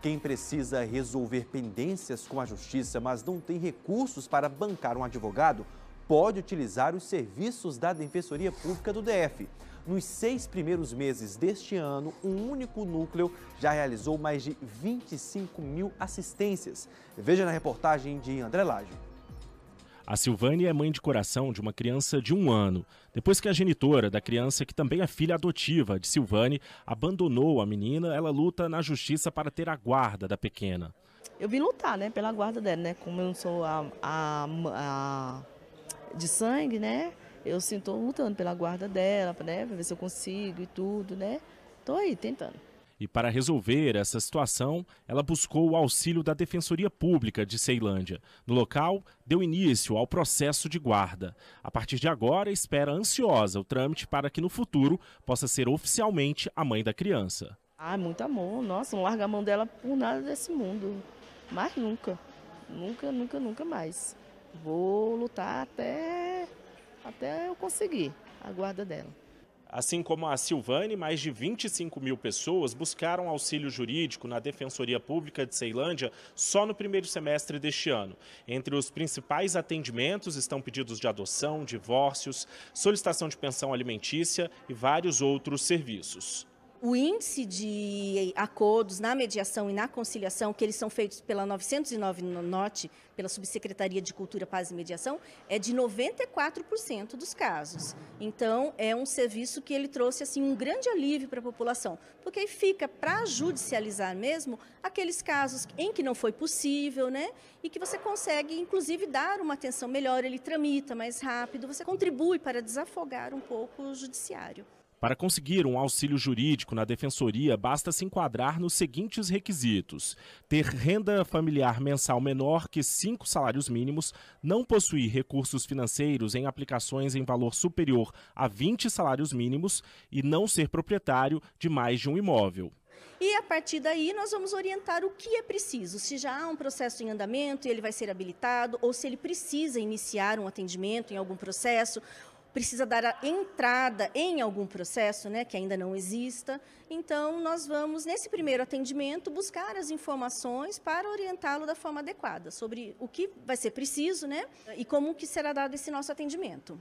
Quem precisa resolver pendências com a justiça, mas não tem recursos para bancar um advogado, pode utilizar os serviços da Defensoria Pública do DF. Nos seis primeiros meses deste ano, um único núcleo já realizou mais de 25 mil assistências. Veja na reportagem de André Laje. A Silvânia é mãe de coração de uma criança de um ano, depois que a genitora da criança, que também é filha adotiva de Silvane, abandonou a menina, ela luta na justiça para ter a guarda da pequena. Eu vim lutar, né, pela guarda dela, né, como eu não sou a, a, a de sangue, né, eu sinto lutando pela guarda dela, né, para ver se eu consigo e tudo, né, tô aí tentando. E para resolver essa situação, ela buscou o auxílio da Defensoria Pública de Ceilândia. No local, deu início ao processo de guarda. A partir de agora, espera ansiosa o trâmite para que no futuro possa ser oficialmente a mãe da criança. Ah, é muito amor. Nossa, não larga a mão dela por nada desse mundo. Mas nunca. Nunca, nunca, nunca mais. Vou lutar até, até eu conseguir a guarda dela. Assim como a Silvane, mais de 25 mil pessoas buscaram auxílio jurídico na Defensoria Pública de Ceilândia só no primeiro semestre deste ano. Entre os principais atendimentos estão pedidos de adoção, divórcios, solicitação de pensão alimentícia e vários outros serviços o índice de acordos na mediação e na conciliação, que eles são feitos pela 909 no Norte, pela Subsecretaria de Cultura, Paz e Mediação, é de 94% dos casos. Então, é um serviço que ele trouxe assim um grande alívio para a população, porque aí fica para judicializar mesmo aqueles casos em que não foi possível, né? E que você consegue, inclusive, dar uma atenção melhor, ele tramita mais rápido, você contribui para desafogar um pouco o judiciário. Para conseguir um auxílio jurídico na defensoria, basta se enquadrar nos seguintes requisitos: ter renda familiar mensal menor que cinco salários mínimos, não possuir recursos financeiros em aplicações em valor superior a 20 salários mínimos e não ser proprietário de mais de um imóvel. E a partir daí nós vamos orientar o que é preciso, se já há um processo em andamento e ele vai ser habilitado, ou se ele precisa iniciar um atendimento em algum processo, precisa dar a entrada em algum processo, né, que ainda não exista. Então, nós vamos, nesse primeiro atendimento, buscar as informações para orientá-lo da forma adequada sobre o que vai ser preciso né, e como que será dado esse nosso atendimento.